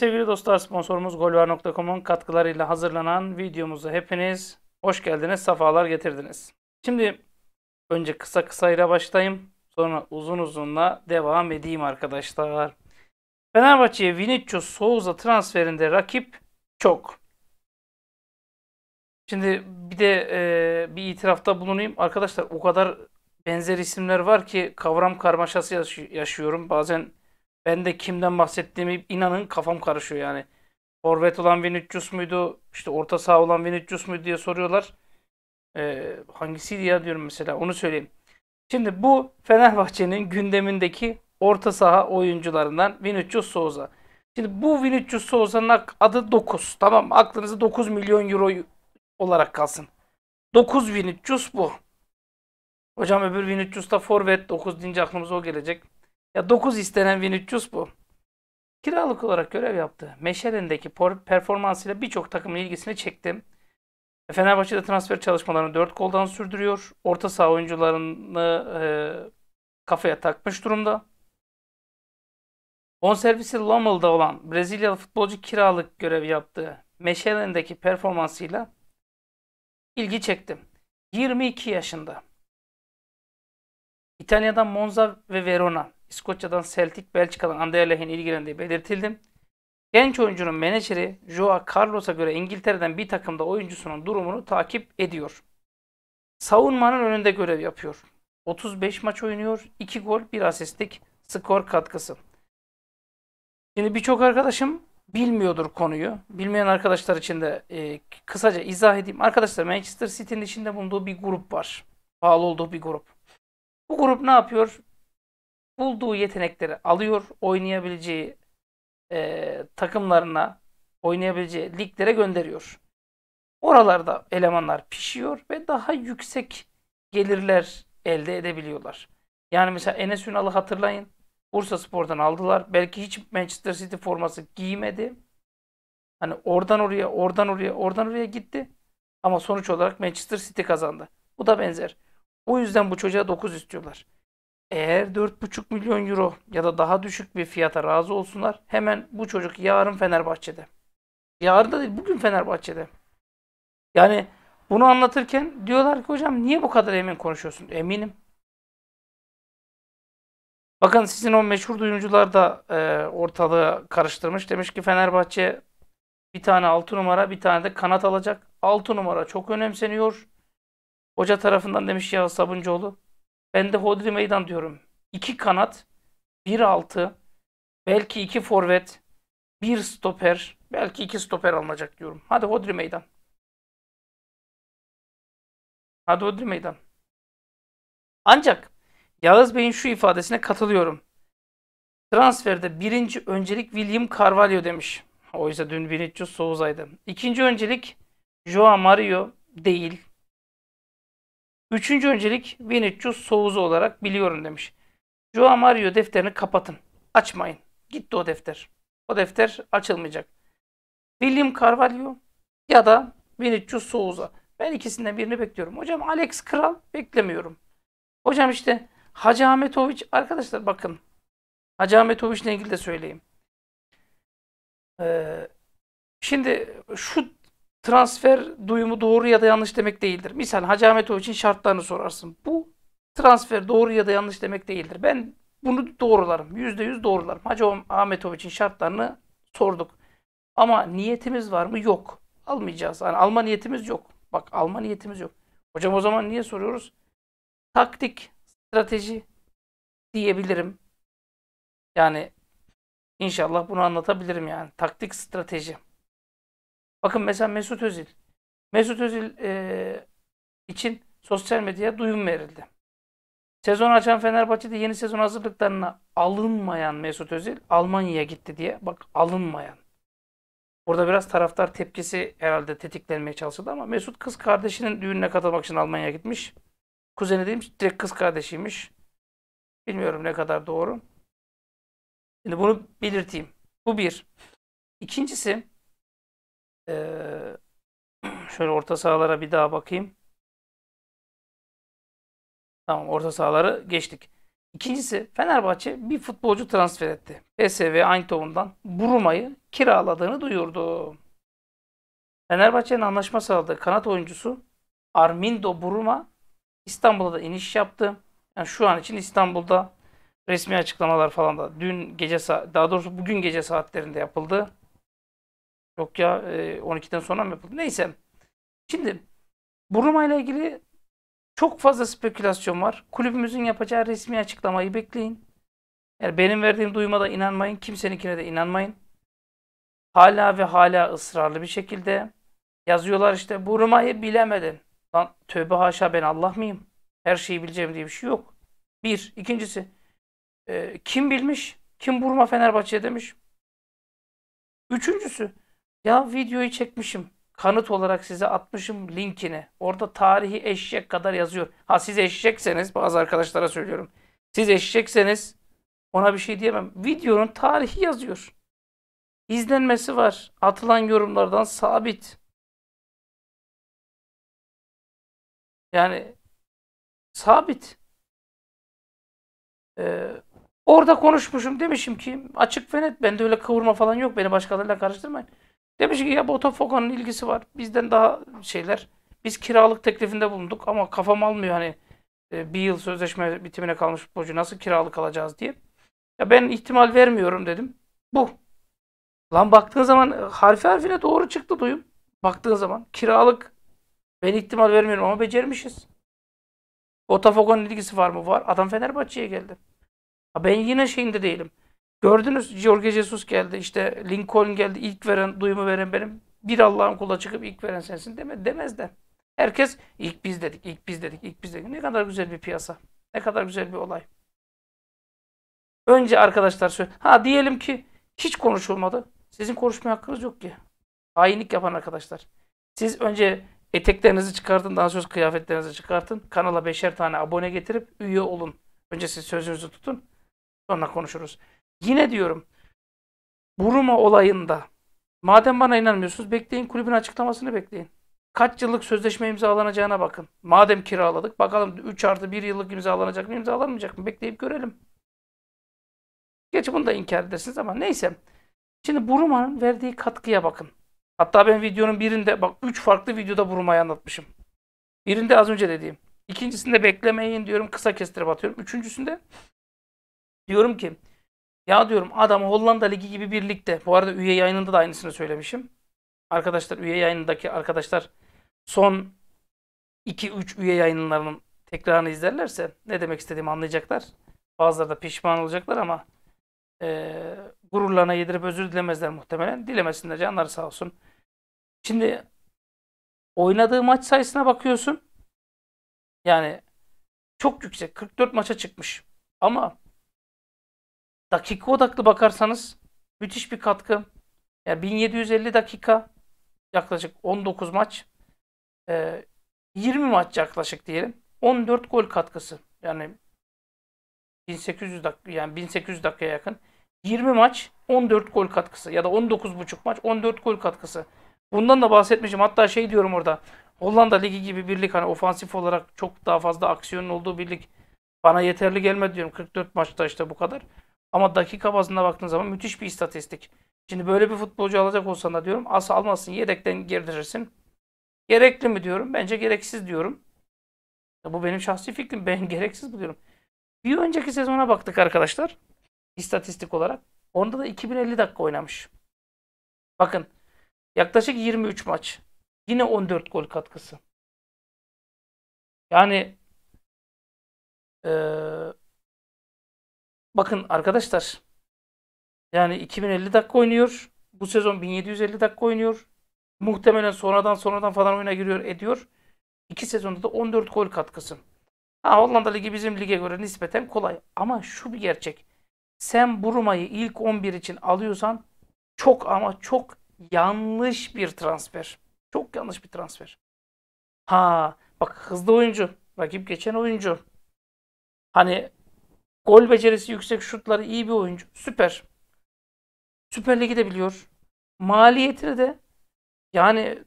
sevgili dostlar sponsorumuz golvar.com'un katkılarıyla hazırlanan videomuzu hepiniz hoş geldiniz, sefalar getirdiniz. Şimdi önce kısa kısayla başlayayım. Sonra uzun uzunla devam edeyim arkadaşlar. Fenerbahçe'ye Vinicius Souza transferinde rakip çok. Şimdi bir de e, bir itirafta bulunayım. Arkadaşlar o kadar benzer isimler var ki kavram karmaşası yaşıyorum. Bazen ben de kimden bahsettiğimi inanın kafam karışıyor yani. Forvet olan Vinicius muydu? İşte orta saha olan Vinicius muydu diye soruyorlar. Ee, hangisiydi ya diyorum mesela onu söyleyeyim. Şimdi bu Fenerbahçe'nin gündemindeki orta saha oyuncularından Vinicius Souza. Şimdi bu Vinicius Souza'nın adı 9. Tamam mı? Aklınızda 9 milyon euro olarak kalsın. 9 Vinicius bu. Hocam öbür Vinicius da forvet. 9 deyince aklımıza o gelecek. Ya 9 istenen Vinicius bu. Kiralık olarak görev yaptı. Meşelen'deki performansıyla birçok takımın ilgisini çekti. E, Fenerbahçe'de transfer çalışmalarını 4 goldan sürdürüyor. Orta saha oyuncularını e, kafaya takmış durumda. On servisi Lomel'da olan Brezilyalı futbolcu kiralık görev yaptığı Meşelen'deki performansıyla ilgi çekti. 22 yaşında. İtalya'dan Monza ve Verona İskoçya'dan Celtic, Belçika'dan Anderlecht'in ilgilendiği belirtildi. Genç oyuncunun menajeri Joao Carlos'a göre İngiltere'den bir takımda oyuncusunun durumunu takip ediyor. Savunmanın önünde görev yapıyor. 35 maç oynuyor, 2 gol, 1 asistlik skor katkısı. Şimdi birçok arkadaşım bilmiyordur konuyu. Bilmeyen arkadaşlar için de e, kısaca izah edeyim. Arkadaşlar Manchester City'nin içinde bulunduğu bir grup var. Bağlı olduğu bir grup. Bu grup ne yapıyor? bulduğu yetenekleri alıyor, oynayabileceği e, takımlarına, oynayabileceği liglere gönderiyor. Oralarda elemanlar pişiyor ve daha yüksek gelirler elde edebiliyorlar. Yani mesela Enes Ünal'ı hatırlayın. Bursa Spor'dan aldılar. Belki hiç Manchester City forması giymedi. Hani oradan oraya, oradan oraya, oradan oraya gitti. Ama sonuç olarak Manchester City kazandı. Bu da benzer. O yüzden bu çocuğa 9 istiyorlar. Eğer 4,5 milyon euro ya da daha düşük bir fiyata razı olsunlar hemen bu çocuk yarın Fenerbahçe'de. Yarın da değil bugün Fenerbahçe'de. Yani bunu anlatırken diyorlar ki hocam niye bu kadar emin konuşuyorsun? Eminim. Bakın sizin o meşhur duyumcular da e, ortalığı karıştırmış. Demiş ki Fenerbahçe bir tane 6 numara bir tane de kanat alacak. 6 numara çok önemseniyor. Hoca tarafından demiş ya Sabuncuoğlu. Ben de hodri meydan diyorum. İki kanat, bir altı, belki iki forvet, bir stoper, belki iki stoper alınacak diyorum. Hadi hodri meydan. Hadi hodri meydan. Ancak Yağız Bey'in şu ifadesine katılıyorum. Transferde birinci öncelik William Carvalho demiş. Oysa dün Vinicius Souza'ydı. İkinci öncelik Joao Mario değil. Üçüncü öncelik Vinicius Souz'u olarak biliyorum demiş. Joao Mario defterini kapatın. Açmayın. Gitti o defter. O defter açılmayacak. William Carvalho ya da Vinicius Souza. Ben ikisinden birini bekliyorum. Hocam Alex Kral beklemiyorum. Hocam işte Hacı Ahmetoviç arkadaşlar bakın. Hacı Ahmetoviç'le ilgili de söyleyeyim. Ee, şimdi şu transfer duyumu doğru ya da yanlış demek değildir. Misal Hacı Ahmetov için şartlarını sorarsın. Bu transfer doğru ya da yanlış demek değildir. Ben bunu doğrularım. yüzde yüz doğrularım. Hacı Ahmetov için şartlarını sorduk. Ama niyetimiz var mı? Yok. Almayacağız. Yani alma niyetimiz yok. Bak alma niyetimiz yok. Hocam o zaman niye soruyoruz? Taktik, strateji diyebilirim. Yani inşallah bunu anlatabilirim yani. Taktik, strateji. Bakın mesela Mesut Özil. Mesut Özil e, için sosyal medyaya duyum verildi. Sezon açan Fenerbahçe'de yeni sezon hazırlıklarına alınmayan Mesut Özil Almanya'ya gitti diye. Bak alınmayan. Burada biraz taraftar tepkisi herhalde tetiklenmeye çalışıldı ama Mesut kız kardeşinin düğününe katılmak için Almanya'ya gitmiş. Kuzeni değilmiş, direkt kız kardeşiymiş. Bilmiyorum ne kadar doğru. Şimdi bunu belirteyim. Bu bir. İkincisi ee, şöyle orta sahalara bir daha bakayım. Tamam orta sahaları geçtik. İkincisi Fenerbahçe bir futbolcu transfer etti. PSV Eindhoven'dan Buruma'yı kiraladığını duyurdu. Fenerbahçe'nin anlaşma sağladığı kanat oyuncusu Armindo Buruma İstanbul'a da iniş yaptı. Yani şu an için İstanbul'da resmi açıklamalar falan da dün gece daha doğrusu bugün gece saatlerinde yapıldı. Yok ya 12'den e, sonra mı yapıldı? Neyse. Şimdi bu ile ilgili çok fazla spekülasyon var. Kulübümüzün yapacağı resmi açıklamayı bekleyin. Yani benim verdiğim duyuma da inanmayın. Kimseninkine de inanmayın. Hala ve hala ısrarlı bir şekilde yazıyorlar işte bu Roma'yı bilemedin. Lan tövbe haşa ben Allah mıyım? Her şeyi bileceğim diye bir şey yok. Bir. ikincisi e, kim bilmiş? Kim Burma Fenerbahçe demiş? Üçüncüsü ya videoyu çekmişim. Kanıt olarak size atmışım linkini. Orada tarihi eşek kadar yazıyor. Ha siz eşekseniz bazı arkadaşlara söylüyorum. Siz eşekseniz ona bir şey diyemem. Videonun tarihi yazıyor. İzlenmesi var. Atılan yorumlardan sabit. Yani sabit. Ee, orada konuşmuşum demişim ki açık ve net bende öyle kıvırma falan yok. Beni başkalarıyla karıştırmayın. Demiş ki ya Botafogo'nun ilgisi var. Bizden daha şeyler. Biz kiralık teklifinde bulunduk ama kafam almıyor hani e, bir yıl sözleşme bitimine kalmış futbolcu nasıl kiralık alacağız diye. Ya ben ihtimal vermiyorum dedim. Bu. Lan baktığın zaman e, harfi harfine doğru çıktı duyum. Baktığın zaman kiralık ben ihtimal vermiyorum ama becermişiz. Botafogo'nun ilgisi var mı? Var. Adam Fenerbahçe'ye geldi. Ha ben yine şeyinde değilim. Gördünüz George Jesus geldi işte Lincoln geldi ilk veren duyumu veren benim. Bir Allah'ın kula çıkıp ilk veren sensin deme, demez de. Herkes ilk biz dedik, ilk biz dedik, ilk biz dedik. Ne kadar güzel bir piyasa. Ne kadar güzel bir olay. Önce arkadaşlar söyle. Ha diyelim ki hiç konuşulmadı. Sizin konuşma hakkınız yok ki. Hainlik yapan arkadaşlar. Siz önce eteklerinizi çıkartın, daha sonra kıyafetlerinizi çıkartın. Kanala beşer tane abone getirip üye olun. Önce siz sözünüzü tutun. Sonra konuşuruz. Yine diyorum. Buruma olayında madem bana inanmıyorsunuz bekleyin kulübün açıklamasını bekleyin. Kaç yıllık sözleşme imzalanacağına bakın. Madem kiraladık bakalım 3 artı 1 yıllık imzalanacak mı imzalanmayacak mı bekleyip görelim. Gerçi bunu da inkar edersiniz ama neyse. Şimdi Buruma'nın verdiği katkıya bakın. Hatta ben videonun birinde bak 3 farklı videoda Buruma'yı anlatmışım. Birinde az önce dediğim. İkincisinde beklemeyin diyorum kısa kestirip atıyorum. Üçüncüsünde diyorum ki ya diyorum adam Hollanda Ligi gibi bir ligde. Bu arada üye yayınında da aynısını söylemişim. Arkadaşlar üye yayınındaki arkadaşlar son 2-3 üye yayınlarının tekrarını izlerlerse ne demek istediğimi anlayacaklar. Bazıları da pişman olacaklar ama e, gururlarına yedirip özür dilemezler muhtemelen. Dilemesinler canları sağ olsun. Şimdi oynadığı maç sayısına bakıyorsun. Yani çok yüksek. 44 maça çıkmış. Ama dakika odaklı bakarsanız müthiş bir katkı. Yani 1750 dakika yaklaşık 19 maç. 20 ee, maç yaklaşık diyelim. 14 gol katkısı. Yani 1800 dakika yani 1800 dakikaya yakın. 20 maç 14 gol katkısı ya da 19,5 maç 14 gol katkısı. Bundan da bahsetmişim. Hatta şey diyorum orada. Hollanda Ligi gibi birlik hani ofansif olarak çok daha fazla aksiyonun olduğu birlik bana yeterli gelmedi diyorum. 44 maçta işte bu kadar. Ama dakika bazında baktığın zaman müthiş bir istatistik. Şimdi böyle bir futbolcu alacak olsan da diyorum as almasın yedekten girdirirsin. Gerekli mi diyorum. Bence gereksiz diyorum. bu benim şahsi fikrim. Ben gereksiz buluyorum. Bir önceki sezona baktık arkadaşlar. istatistik olarak. Onda da 2050 dakika oynamış. Bakın yaklaşık 23 maç. Yine 14 gol katkısı. Yani e, Bakın arkadaşlar yani 2050 dakika oynuyor. Bu sezon 1750 dakika oynuyor. Muhtemelen sonradan sonradan falan oyuna giriyor ediyor. İki sezonda da 14 gol katkısı. Ha, Hollanda Ligi bizim lige göre nispeten kolay. Ama şu bir gerçek. Sen Buruma'yı ilk 11 için alıyorsan çok ama çok yanlış bir transfer. Çok yanlış bir transfer. Ha bak hızlı oyuncu. Rakip geçen oyuncu. Hani Gol becerisi yüksek, şutları iyi bir oyuncu. Süper. Süper Lig'i de biliyor. Maliyetine de yani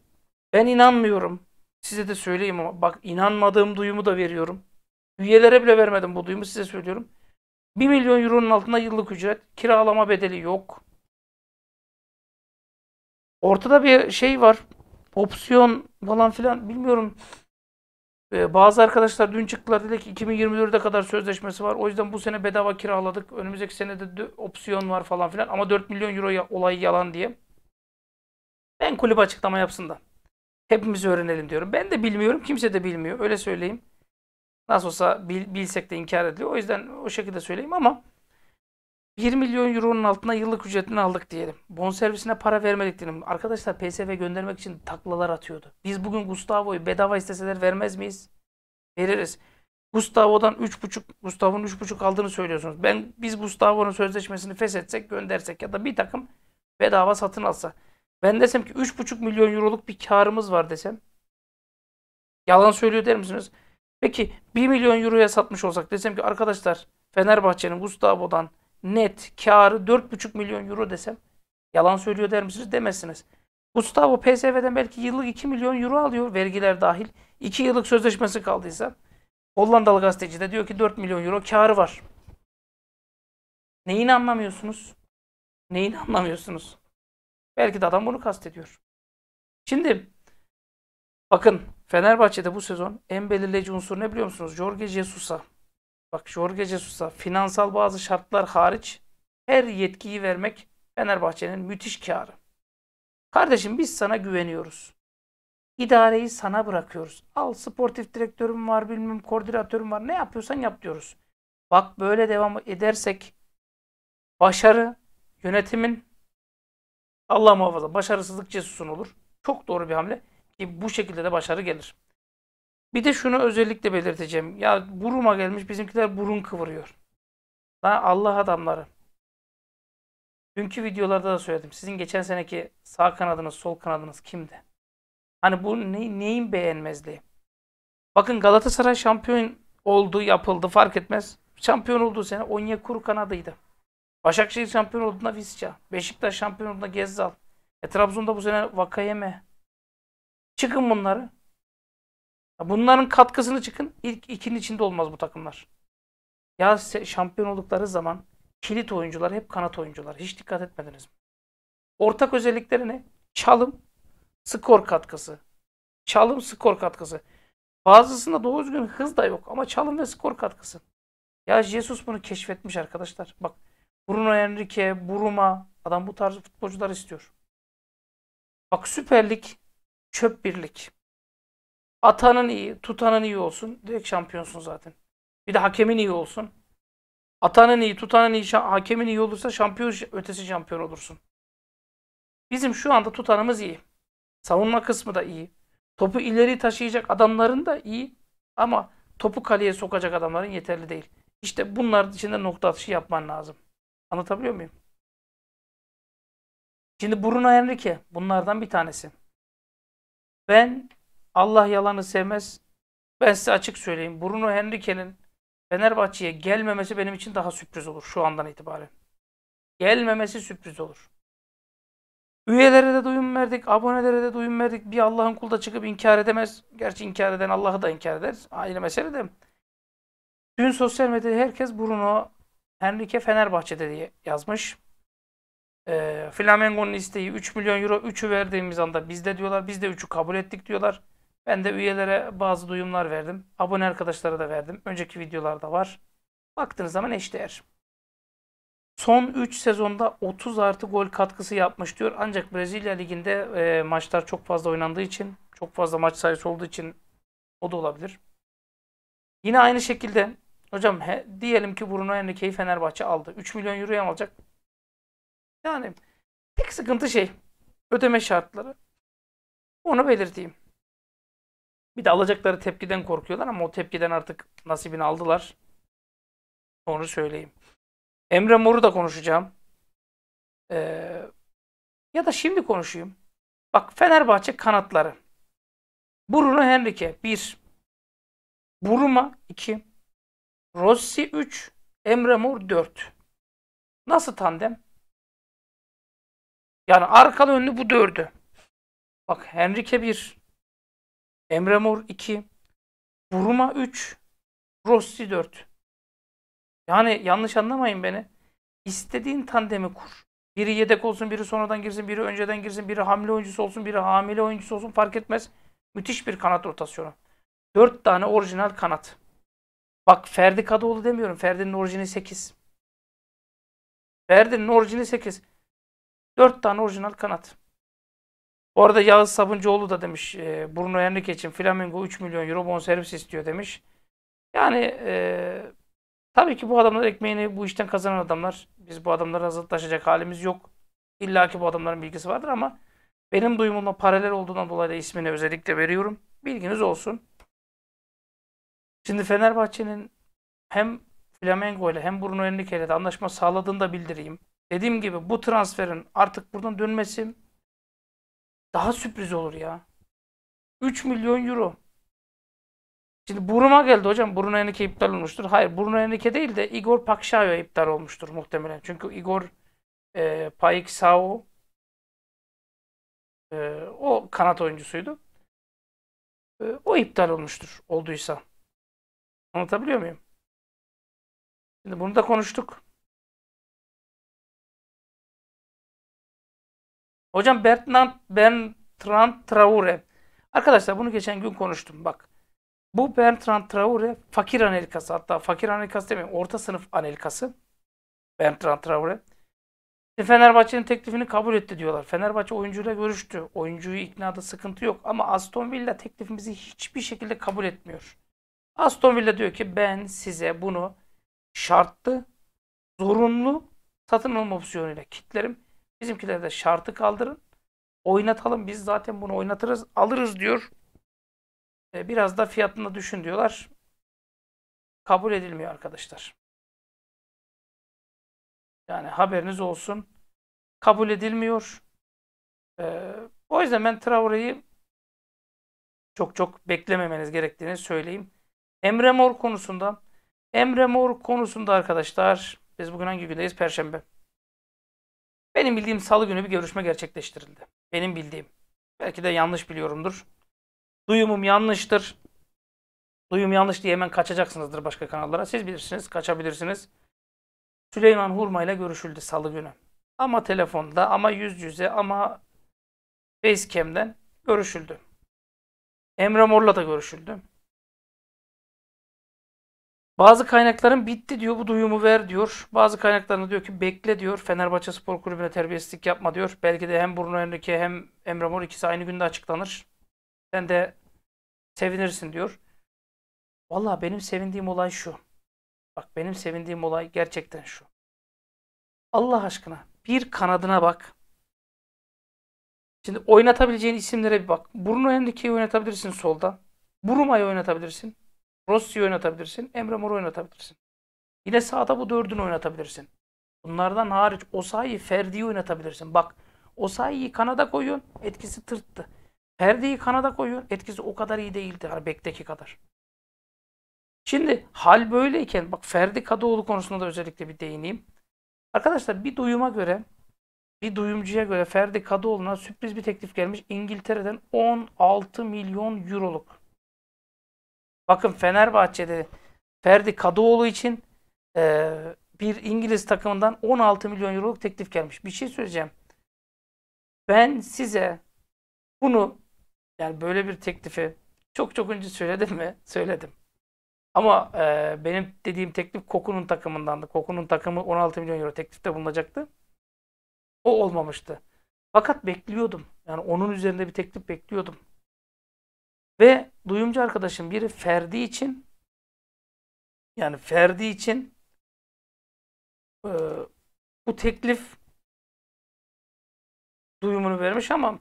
ben inanmıyorum. Size de söyleyeyim ama bak inanmadığım duyumu da veriyorum. Üyelere bile vermedim bu duyumu size söylüyorum. 1 milyon euronun altında yıllık ücret. Kiralama bedeli yok. Ortada bir şey var. Opsiyon falan filan bilmiyorum. Ee, bazı arkadaşlar dün çıktılar dedi ki 2024'e kadar sözleşmesi var. O yüzden bu sene bedava kiraladık. Önümüzdeki sene de opsiyon var falan filan. Ama 4 milyon euro ya, olayı yalan diye. Ben kulüp açıklama yapsın da. Hepimiz öğrenelim diyorum. Ben de bilmiyorum. Kimse de bilmiyor. Öyle söyleyeyim. Nasıl olsa bil, bilsek de inkar ediliyor. O yüzden o şekilde söyleyeyim ama 1 milyon euronun altına yıllık ücretini aldık diyelim. Bon servisine para vermedik diyelim. Arkadaşlar PSV göndermek için taklalar atıyordu. Biz bugün Gustavo'yu bedava isteseler vermez miyiz? Veririz. Gustavo'dan 3,5 Gustavo'nun 3,5 aldığını söylüyorsunuz. Ben biz Gustavo'nun sözleşmesini feshetsek göndersek ya da bir takım bedava satın alsa. Ben desem ki 3,5 milyon euroluk bir karımız var desem. Yalan söylüyor der misiniz? Peki 1 milyon euroya satmış olsak desem ki arkadaşlar Fenerbahçe'nin Gustavo'dan net karı 4,5 milyon euro desem yalan söylüyor der misiniz? Demezsiniz. Gustavo PSV'den belki yıllık 2 milyon euro alıyor vergiler dahil. 2 yıllık sözleşmesi kaldıysa Hollandalı gazeteci de diyor ki 4 milyon euro karı var. Neyini anlamıyorsunuz? Neyini anlamıyorsunuz? Belki de adam bunu kastediyor. Şimdi bakın Fenerbahçe'de bu sezon en belirleyici unsur ne biliyor musunuz? Jorge Jesus'a bak Jorge Jesus'a finansal bazı şartlar hariç her yetkiyi vermek Fenerbahçe'nin müthiş karı. Kardeşim biz sana güveniyoruz. İdareyi sana bırakıyoruz. Al sportif direktörüm var bilmem koordinatörüm var ne yapıyorsan yap diyoruz. Bak böyle devam edersek başarı yönetimin Allah muhafaza başarısızlık cesusun olur. Çok doğru bir hamle ki bu şekilde de başarı gelir. Bir de şunu özellikle belirteceğim. Ya buruma gelmiş bizimkiler burun kıvırıyor. Lan Allah adamları. Dünkü videolarda da söyledim. Sizin geçen seneki sağ kanadınız, sol kanadınız kimdi? Hani bu ne, neyin beğenmezliği? Bakın Galatasaray şampiyon oldu, yapıldı fark etmez. Şampiyon olduğu sene Onyekuru kanadıydı. Başakşehir şampiyon olduğunda Visca. Beşiktaş şampiyon olduğunda Gezzal. E Trabzon'da bu sene Vakayeme. Çıkın bunları. Bunların katkısını çıkın. İlk ikinin içinde olmaz bu takımlar. Ya şampiyon oldukları zaman kilit oyuncular hep kanat oyuncular. Hiç dikkat etmediniz mi? Ortak özellikleri ne? Çalım, skor katkısı. Çalım, skor katkısı. Bazısında doğru düzgün hız da yok ama çalım ve skor katkısı. Ya Jesus bunu keşfetmiş arkadaşlar. Bak Bruno Henrique, Buruma adam bu tarz futbolcular istiyor. Bak süperlik, çöp birlik. Atanın iyi, tutanın iyi olsun. Direkt şampiyonsun zaten. Bir de hakemin iyi olsun. Atanın iyi, tutanın iyi, hakemin iyi olursa şampiyon ötesi şampiyon olursun. Bizim şu anda tutanımız iyi. Savunma kısmı da iyi. Topu ileri taşıyacak adamların da iyi. Ama topu kaleye sokacak adamların yeterli değil. İşte bunlar içinde nokta atışı yapman lazım. Anlatabiliyor muyum? Şimdi Bruno Henrique bunlardan bir tanesi. Ben Allah yalanı sevmez. Ben size açık söyleyeyim. Bruno Henrique'nin Fenerbahçe'ye gelmemesi benim için daha sürpriz olur şu andan itibaren. Gelmemesi sürpriz olur. Üyelere de duyum verdik, abonelere de duyum verdik. Bir Allah'ın kulu çıkıp inkar edemez. Gerçi inkar eden Allah'ı da inkar eder. Aynı mesele de. Dün sosyal medyada herkes Bruno Henrique Fenerbahçe'de diye yazmış. E, Flamengo'nun isteği 3 milyon euro 3'ü verdiğimiz anda bizde diyorlar. Biz de 3'ü kabul ettik diyorlar. Ben de üyelere bazı duyumlar verdim. Abone arkadaşlara da verdim. Önceki videolarda var. Baktığınız zaman eşdeğer. Son 3 sezonda 30 artı gol katkısı yapmış diyor. Ancak Brezilya Ligi'nde e, maçlar çok fazla oynandığı için, çok fazla maç sayısı olduğu için o da olabilir. Yine aynı şekilde hocam he, diyelim ki Bruno Henrique'yi Fenerbahçe aldı. 3 milyon euroya alacak. Yani tek sıkıntı şey ödeme şartları. Onu belirteyim. Bir de alacakları tepkiden korkuyorlar ama o tepkiden artık nasibini aldılar. Onu söyleyeyim. Emre Mor'u da konuşacağım. Ee, ya da şimdi konuşayım. Bak Fenerbahçe kanatları. Bruno Henrique 1. Buruma 2. Rossi 3. Emre Mor 4. Nasıl tandem? Yani arkalı önlü bu dördü. Bak Henrique 1. Emre Mor 2. Buruma 3. Rossi 4. Yani yanlış anlamayın beni. İstediğin tandemi kur. Biri yedek olsun, biri sonradan girsin, biri önceden girsin, biri hamle oyuncusu olsun, biri hamile oyuncusu olsun fark etmez. Müthiş bir kanat rotasyonu. Dört tane orijinal kanat. Bak Ferdi Kadıoğlu demiyorum. Ferdi'nin orijini 8. Ferdi'nin orijini 8. Dört tane orijinal kanat. Bu arada Yağız Sabuncuoğlu da demiş e, Bruno Henrique için Flamengo 3 milyon euro bonservis istiyor demiş. Yani e, tabii ki bu adamlar ekmeğini bu işten kazanan adamlar. Biz bu adamlara zıtlaşacak halimiz yok. İlla ki bu adamların bilgisi vardır ama benim duyumumla paralel olduğundan dolayı da ismini özellikle veriyorum. Bilginiz olsun. Şimdi Fenerbahçe'nin hem Flamengo ile hem Bruno Henrique ile de anlaşma sağladığını da bildireyim. Dediğim gibi bu transferin artık buradan dönmesi daha sürpriz olur ya. 3 milyon euro. Şimdi Buruma geldi hocam. Bruno Henrique iptal olmuştur. Hayır Bruno Henrique değil de Igor Pakşavya iptal olmuştur muhtemelen. Çünkü Igor e, Paik Sao e, o kanat oyuncusuydu. E, o iptal olmuştur olduysa. Anlatabiliyor muyum? Şimdi bunu da konuştuk. Hocam Bertrand, Bertrand Traore. Arkadaşlar bunu geçen gün konuştum. Bak. Bu Bertrand Traore fakir Amerikası. Hatta fakir Amerikası demeyeyim. Orta sınıf Amerikası. Bertrand Traore. E, Fenerbahçe'nin teklifini kabul etti diyorlar. Fenerbahçe oyuncuyla görüştü. Oyuncuyu iknada sıkıntı yok. Ama Aston Villa teklifimizi hiçbir şekilde kabul etmiyor. Aston Villa diyor ki ben size bunu şartlı, zorunlu satın alma opsiyonuyla kitlerim. Bizimkiler de şartı kaldırın. Oynatalım biz zaten bunu oynatırız alırız diyor. E, biraz da fiyatını düşün diyorlar. Kabul edilmiyor arkadaşlar. Yani haberiniz olsun. Kabul edilmiyor. E, o yüzden ben Traore'yi çok çok beklememeniz gerektiğini söyleyeyim. Emre Mor konusunda Emre Mor konusunda arkadaşlar biz bugün hangi gündeyiz? Perşembe. Benim bildiğim salı günü bir görüşme gerçekleştirildi. Benim bildiğim. Belki de yanlış biliyorumdur. Duyumum yanlıştır. Duyum yanlış diye hemen kaçacaksınızdır başka kanallara. Siz bilirsiniz, kaçabilirsiniz. Süleyman Hurma ile görüşüldü salı günü. Ama telefonda, ama yüz yüze, ama Facecam'den görüşüldü. Emre Mor'la da görüşüldü. Bazı kaynakların bitti diyor bu duyumu ver diyor. Bazı kaynaklarına diyor ki bekle diyor. Fenerbahçe Spor Kulübü'ne terbiyesizlik yapma diyor. Belki de hem Bruno Henrique hem Emre Mor ikisi aynı günde açıklanır. Sen de sevinirsin diyor. Valla benim sevindiğim olay şu. Bak benim sevindiğim olay gerçekten şu. Allah aşkına bir kanadına bak. Şimdi oynatabileceğin isimlere bir bak. Bruno Henrique'yi oynatabilirsin solda. Buruma'yı oynatabilirsin. Rossi'yi oynatabilirsin. Emre Mor'u oynatabilirsin. Yine sağda bu dördünü oynatabilirsin. Bunlardan hariç Osayi, Ferdi'yi oynatabilirsin. Bak Osayi'yi kanada koyuyorsun. Etkisi tırttı. Ferdi'yi kanada koyuyorsun. Etkisi o kadar iyi değildi. Hani bekteki kadar. Şimdi hal böyleyken bak Ferdi Kadıoğlu konusunda da özellikle bir değineyim. Arkadaşlar bir duyuma göre bir duyumcuya göre Ferdi Kadıoğlu'na sürpriz bir teklif gelmiş. İngiltere'den 16 milyon euroluk Bakın Fenerbahçe'de Ferdi Kadıoğlu için e, bir İngiliz takımından 16 milyon euroluk teklif gelmiş. Bir şey söyleyeceğim. Ben size bunu yani böyle bir teklifi çok çok önce söyledim mi? Söyledim. Ama e, benim dediğim teklif Koku'nun takımındandı. Koku'nun takımı 16 milyon euro teklifte bulunacaktı. O olmamıştı. Fakat bekliyordum. Yani onun üzerinde bir teklif bekliyordum. Ve duyumcu arkadaşım biri ferdi için yani ferdi için e, bu teklif duyumunu vermiş ama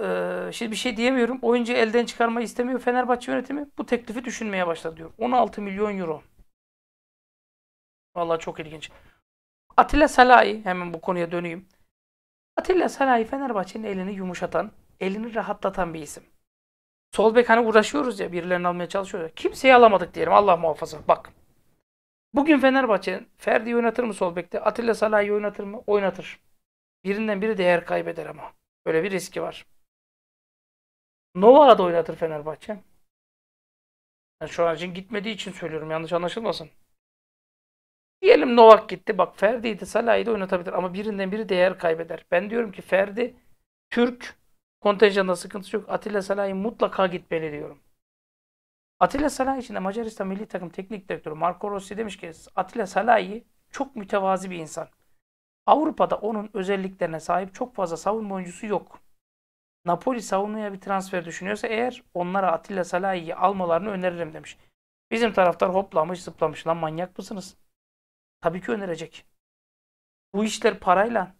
e, şimdi bir şey diyemiyorum. Oyuncu elden çıkarmayı istemiyor. Fenerbahçe yönetimi bu teklifi düşünmeye başladı diyor. 16 milyon euro. Vallahi çok ilginç. Atilla Salahi hemen bu konuya döneyim. Atilla Salahi Fenerbahçe'nin elini yumuşatan elini rahatlatan bir isim. Sol bek hani uğraşıyoruz ya birilerini almaya çalışıyoruz. Kimseyi alamadık diyelim Allah muhafaza. Bak. Bugün Fenerbahçe Ferdi oynatır mı sol bekte? Atilla Salah'ı oynatır mı? Oynatır. Birinden biri değer kaybeder ama. Böyle bir riski var. da oynatır Fenerbahçe. Yani şu an için gitmediği için söylüyorum. Yanlış anlaşılmasın. Diyelim Novak gitti. Bak Ferdi'yi de Salah'ı da oynatabilir. Ama birinden biri değer kaybeder. Ben diyorum ki Ferdi Türk Kontenjanda sıkıntı yok. Atilla Salah'ı mutlaka gitmeli diyorum. Atilla Salah için de Macaristan milli takım teknik direktörü Marco Rossi demiş ki Atilla Salah'ı çok mütevazi bir insan. Avrupa'da onun özelliklerine sahip çok fazla savunma oyuncusu yok. Napoli savunmaya bir transfer düşünüyorsa eğer onlara Atilla Salah'ı almalarını öneririm demiş. Bizim taraftar hoplamış zıplamış lan manyak mısınız? Tabii ki önerecek. Bu işler parayla.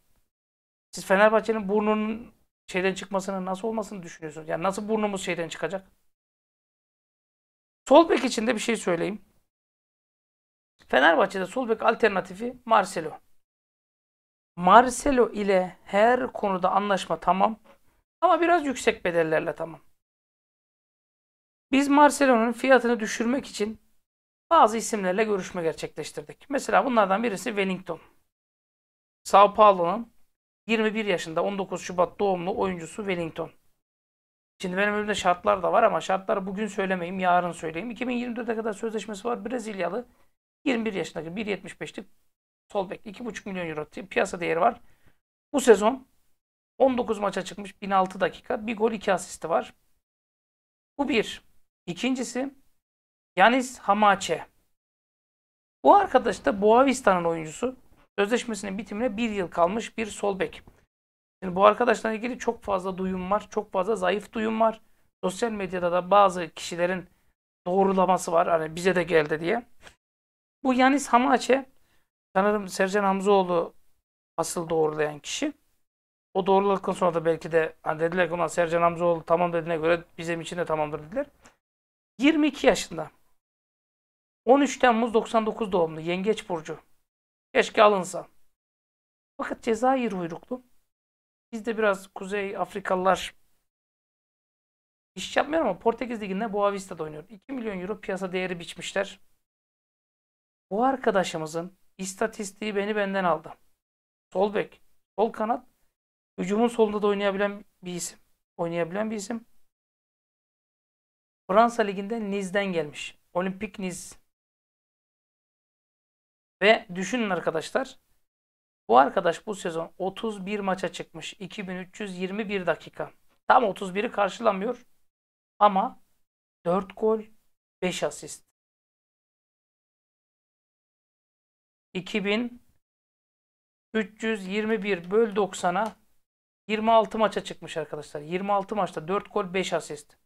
Siz Fenerbahçe'nin burnunun şeyden çıkmasının nasıl olmasını düşünüyorsunuz? Yani nasıl burnumuz şeyden çıkacak? Sol bek için de bir şey söyleyeyim. Fenerbahçe'de sol bek alternatifi Marcelo. Marcelo ile her konuda anlaşma tamam. Ama biraz yüksek bedellerle tamam. Biz Marcelo'nun fiyatını düşürmek için bazı isimlerle görüşme gerçekleştirdik. Mesela bunlardan birisi Wellington. Sao Paulo'nun 21 yaşında 19 Şubat doğumlu oyuncusu Wellington. Şimdi benim önümde şartlar da var ama şartları bugün söylemeyeyim, yarın söyleyeyim. 2024'e kadar sözleşmesi var. Brezilyalı 21 yaşındaki 1.75'lik sol bek 2.5 milyon euro piyasa değeri var. Bu sezon 19 maça çıkmış 1006 dakika. Bir gol iki asisti var. Bu bir. İkincisi Yanis Hamache. Bu arkadaş da Boavistan'ın oyuncusu. Sözleşmesinin bitimine bir yıl kalmış bir sol bek. Şimdi bu arkadaşla ilgili çok fazla duyum var. Çok fazla zayıf duyum var. Sosyal medyada da bazı kişilerin doğrulaması var. Hani bize de geldi diye. Bu Yanis Hamaçe sanırım Sercan Hamzoğlu asıl doğrulayan kişi. O doğruladıktan sonra da belki de hani dediler ki ulan Sercan Hamzoğlu tamam dediğine göre bizim için de tamamdır dediler. 22 yaşında. 13 Temmuz 99 doğumlu Yengeç Burcu. Keşke alınsa. Fakat Cezayir uyruklu. Biz de biraz Kuzey Afrikalılar iş yapmıyor ama Portekiz Ligi'nde Boavista'da oynuyor. 2 milyon euro piyasa değeri biçmişler. Bu arkadaşımızın istatistiği beni benden aldı. Sol bek, sol kanat, hücumun solunda da oynayabilen bir isim. Oynayabilen bir isim. Fransa Ligi'nde Niz'den gelmiş. Olimpik Niz ve düşünün arkadaşlar. Bu arkadaş bu sezon 31 maça çıkmış. 2321 dakika. Tam 31'i karşılamıyor. Ama 4 gol 5 asist. 2321 böl 90'a 26 maça çıkmış arkadaşlar. 26 maçta 4 gol 5 asist.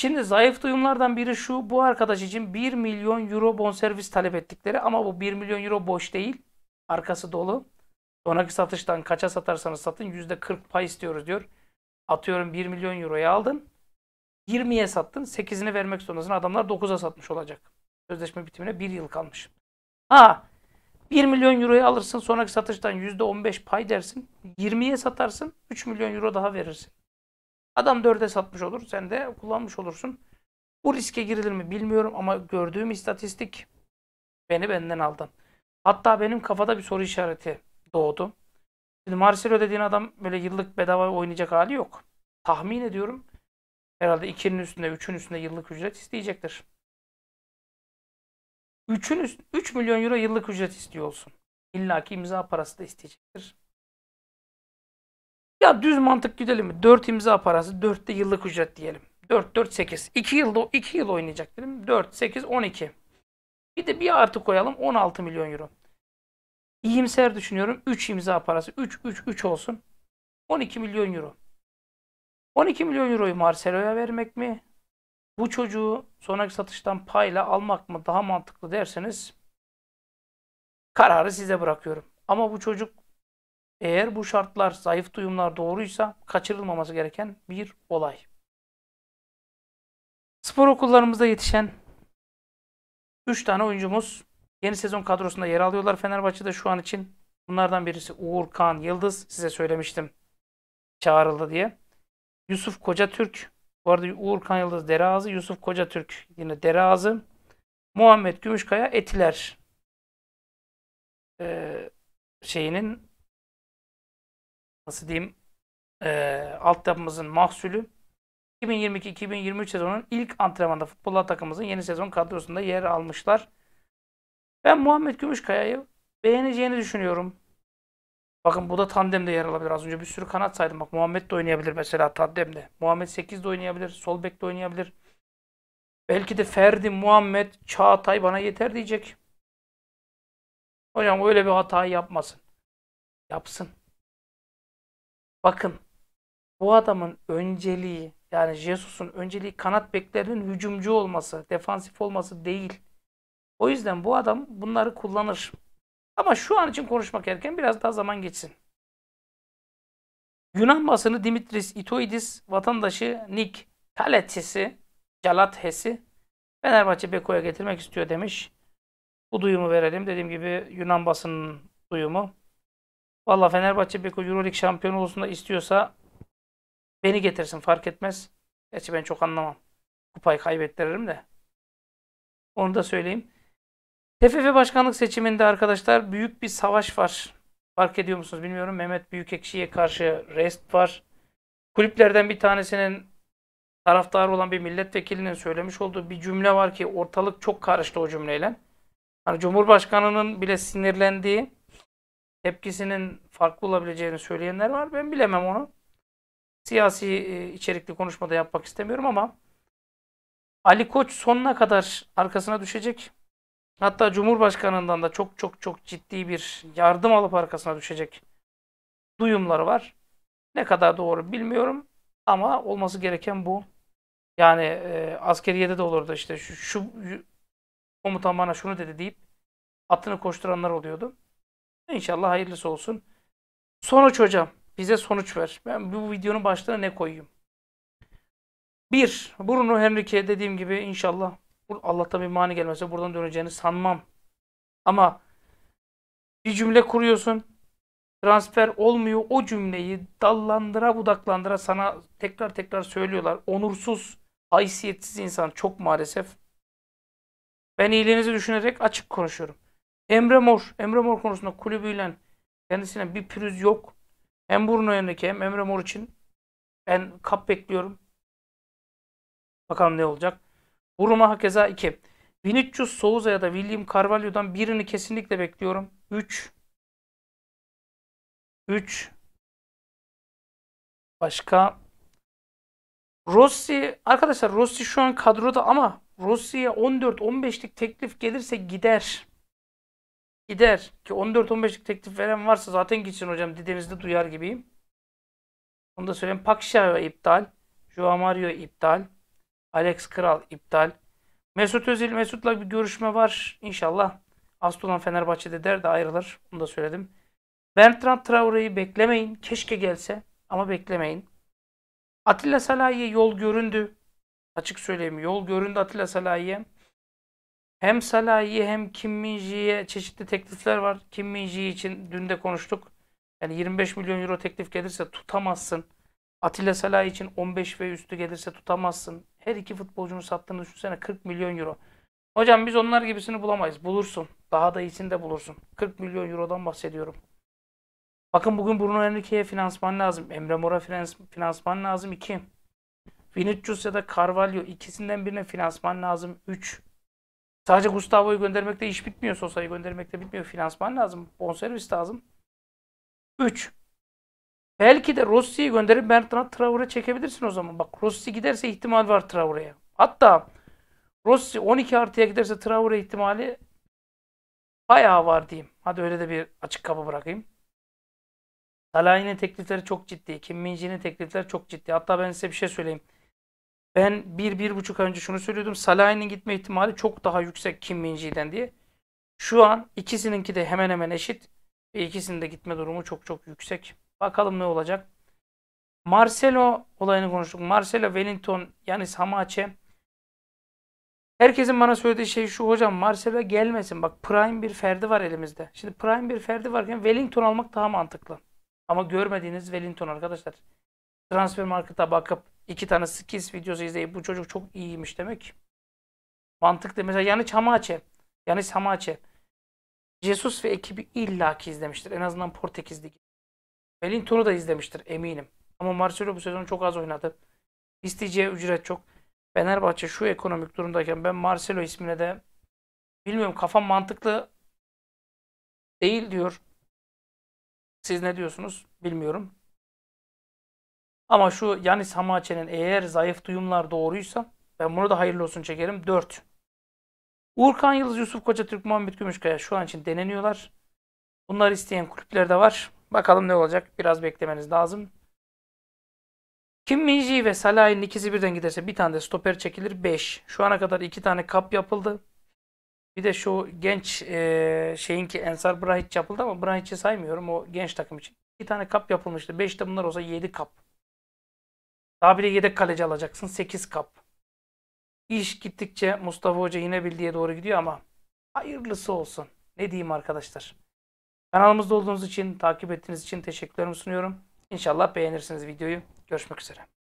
Şimdi zayıf duyumlardan biri şu. Bu arkadaş için 1 milyon euro bonservis talep ettikleri ama bu 1 milyon euro boş değil. Arkası dolu. Sonraki satıştan kaça satarsanız satın %40 pay istiyoruz diyor. Atıyorum 1 milyon euroya aldın. 20'ye sattın. 8'ini vermek zorundasın. Adamlar 9'a satmış olacak. Sözleşme bitimine 1 yıl kalmış. Ha 1 milyon euro'yu alırsın. Sonraki satıştan %15 pay dersin. 20'ye satarsın. 3 milyon euro daha verirsin. Adam dörde satmış olur. Sen de kullanmış olursun. Bu riske girilir mi bilmiyorum ama gördüğüm istatistik beni benden aldı. Hatta benim kafada bir soru işareti doğdu. Şimdi Marcelo dediğin adam böyle yıllık bedava oynayacak hali yok. Tahmin ediyorum herhalde 2'nin üstünde 3'ün üstünde yıllık ücret isteyecektir. 3'ün üst, 3 milyon euro yıllık ücret istiyor olsun. İlla ki imza parası da isteyecektir. Ya düz mantık gidelim mi? 4 imza parası, 4 de yıllık ücret diyelim. 4, 4, 8. 2 yılda 2 yıl oynayacak dedim. 4, 8, 12. Bir de bir artı koyalım 16 milyon euro. İyimser düşünüyorum. 3 imza parası. 3, 3, 3 olsun. 12 milyon euro. 12 milyon euroyu Marcelo'ya vermek mi? Bu çocuğu sonraki satıştan payla almak mı daha mantıklı derseniz kararı size bırakıyorum. Ama bu çocuk eğer bu şartlar, zayıf duyumlar doğruysa kaçırılmaması gereken bir olay. Spor okullarımızda yetişen 3 tane oyuncumuz yeni sezon kadrosunda yer alıyorlar Fenerbahçe'de şu an için. Bunlardan birisi Uğur Kağan Yıldız. Size söylemiştim çağrıldı diye. Yusuf Koca Türk. Bu arada Uğur Kağan Yıldız Derazı. Yusuf Koca Türk yine Derazı. Muhammed Gümüşkaya Etiler ee, şeyinin nasıl diyeyim e, altyapımızın mahsulü 2022-2023 sezonun ilk antrenmanda futbol takımımızın yeni sezon kadrosunda yer almışlar. Ben Muhammed Gümüşkaya'yı beğeneceğini düşünüyorum. Bakın bu da tandemde yer alabilir. Az önce bir sürü kanat saydım. Bak Muhammed de oynayabilir mesela tandemde. Muhammed 8 de oynayabilir. Sol bek de oynayabilir. Belki de Ferdi, Muhammed, Çağatay bana yeter diyecek. Hocam öyle bir hatayı yapmasın. Yapsın. Bakın bu adamın önceliği yani Jesus'un önceliği kanat beklerinin hücumcu olması, defansif olması değil. O yüzden bu adam bunları kullanır. Ama şu an için konuşmak erken biraz daha zaman geçsin. Yunan basını Dimitris Itoidis, vatandaşı Nick Kaletes'i, Calathes'i Fenerbahçe Beko'ya getirmek istiyor demiş. Bu duyumu verelim. Dediğim gibi Yunan basının duyumu. Valla Fenerbahçe Beko Euroleague şampiyonu olsun da istiyorsa beni getirsin fark etmez. Gerçi ben çok anlamam. Kupayı kaybettiririm de. Onu da söyleyeyim. TFF başkanlık seçiminde arkadaşlar büyük bir savaş var. Fark ediyor musunuz bilmiyorum. Mehmet Büyükekşi'ye karşı rest var. Kulüplerden bir tanesinin taraftarı olan bir milletvekilinin söylemiş olduğu bir cümle var ki ortalık çok karıştı o cümleyle. Hani Cumhurbaşkanı'nın bile sinirlendiği tepkisinin farklı olabileceğini söyleyenler var. Ben bilemem onu. Siyasi e, içerikli konuşmada yapmak istemiyorum ama Ali Koç sonuna kadar arkasına düşecek. Hatta Cumhurbaşkanından da çok çok çok ciddi bir yardım alıp arkasına düşecek duyumları var. Ne kadar doğru bilmiyorum ama olması gereken bu. Yani e, askeriyede de olurdu işte şu, şu komutan bana şunu dedi deyip atını koşturanlar oluyordu. İnşallah hayırlısı olsun. Sonuç hocam. Bize sonuç ver. Ben bu videonun başlığına ne koyayım? Bir, Bruno Henrique dediğim gibi inşallah Allah'tan bir mani gelmese buradan döneceğini sanmam. Ama bir cümle kuruyorsun. Transfer olmuyor. O cümleyi dallandıra budaklandıra sana tekrar tekrar söylüyorlar. Onursuz, haysiyetsiz insan çok maalesef. Ben iyiliğinizi düşünerek açık konuşuyorum. Emre Mor. Emre Mor konusunda kulübüyle kendisine bir pürüz yok. Hem Bruno Henrique hem Emre Mor için ben kap bekliyorum. Bakalım ne olacak. Buruma hakeza 2. Vinicius Souza ya da William Carvalho'dan birini kesinlikle bekliyorum. 3. 3. Başka. Rossi. Arkadaşlar Rossi şu an kadroda ama Rossi'ye 14-15'lik teklif gelirse gider gider ki 14-15'lik teklif veren varsa zaten gitsin hocam dediğinizde duyar gibiyim. Onu da söyleyeyim. Pakşa iptal. Joao Mario iptal. Alex Kral iptal. Mesut Özil, Mesut'la bir görüşme var. İnşallah Aslan Fenerbahçe'de der de ayrılır. Onu da söyledim. Bertrand Traore'yi beklemeyin. Keşke gelse ama beklemeyin. Atilla Salahi'ye yol göründü. Açık söyleyeyim yol göründü Atilla Salahi'ye. Hem Salahi hem Kim Minji'ye çeşitli teklifler var. Kim Minji için dün de konuştuk. Yani 25 milyon euro teklif gelirse tutamazsın. Atilla Salahi için 15 ve üstü gelirse tutamazsın. Her iki futbolcunu sattığını düşünsene 40 milyon euro. Hocam biz onlar gibisini bulamayız. Bulursun. Daha da iyisini de bulursun. 40 milyon eurodan bahsediyorum. Bakın bugün Bruno Henrique'ye finansman lazım. Emre Mor'a finansman lazım. 2. Vinicius ya da Carvalho ikisinden birine finansman lazım. 3. Sadece Gustavo'yu göndermekte iş bitmiyor. Sosa'yı göndermekte bitmiyor. Finansman lazım. Bonservis lazım. 3. Belki de Rossi'yi gönderip Bertrand Traore'ye çekebilirsin o zaman. Bak Rossi giderse ihtimal var Traore'ye. Hatta Rossi 12 artıya giderse Traore ihtimali bayağı var diyeyim. Hadi öyle de bir açık kapı bırakayım. Salah'ın teklifleri çok ciddi. Kim Minji'nin teklifleri çok ciddi. Hatta ben size bir şey söyleyeyim. Ben bir, bir buçuk önce şunu söylüyordum. Salah'ın gitme ihtimali çok daha yüksek Kim Minji'den diye. Şu an ikisininki de hemen hemen eşit. Ve ikisinin de gitme durumu çok çok yüksek. Bakalım ne olacak. Marcelo olayını konuştuk. Marcelo, Wellington, yani Samace. Herkesin bana söylediği şey şu hocam Marcelo gelmesin. Bak prime bir ferdi var elimizde. Şimdi prime bir ferdi varken Wellington almak daha mantıklı. Ama görmediğiniz Wellington arkadaşlar. Transfer markete bakıp iki tane skills videosu izleyip bu çocuk çok iyiymiş demek. Mantıklı. Mesela yani Hamache. yani Hamache. Jesus ve ekibi illaki izlemiştir. En azından Portekiz Ligi. Wellington'u da izlemiştir eminim. Ama Marcelo bu sezon çok az oynadı. İsteyeceği ücret çok. Fenerbahçe şu ekonomik durumdayken ben Marcelo ismine de bilmiyorum kafam mantıklı değil diyor. Siz ne diyorsunuz bilmiyorum. Ama şu Yanis Hamaçe'nin eğer zayıf duyumlar doğruysa ben bunu da hayırlı olsun çekerim. 4. Urkan Yıldız, Yusuf Koca, Türk Muhammed Gümüşkaya şu an için deneniyorlar. Bunları isteyen kulüpler de var. Bakalım ne olacak. Biraz beklemeniz lazım. Kim Minji ve Salah'ın ikisi birden giderse bir tane de stoper çekilir. 5. Şu ana kadar iki tane kap yapıldı. Bir de şu genç e, şeyinki Ensar Brahic yapıldı ama Brahic'i saymıyorum o genç takım için. İki tane kap yapılmıştı. 5 de bunlar olsa 7 kap. Daha bir de yedek kaleci alacaksın. 8 kap. İş gittikçe Mustafa Hoca yine bildiğe doğru gidiyor ama hayırlısı olsun. Ne diyeyim arkadaşlar. Kanalımızda olduğunuz için, takip ettiğiniz için teşekkürlerimi sunuyorum. İnşallah beğenirsiniz videoyu. Görüşmek üzere.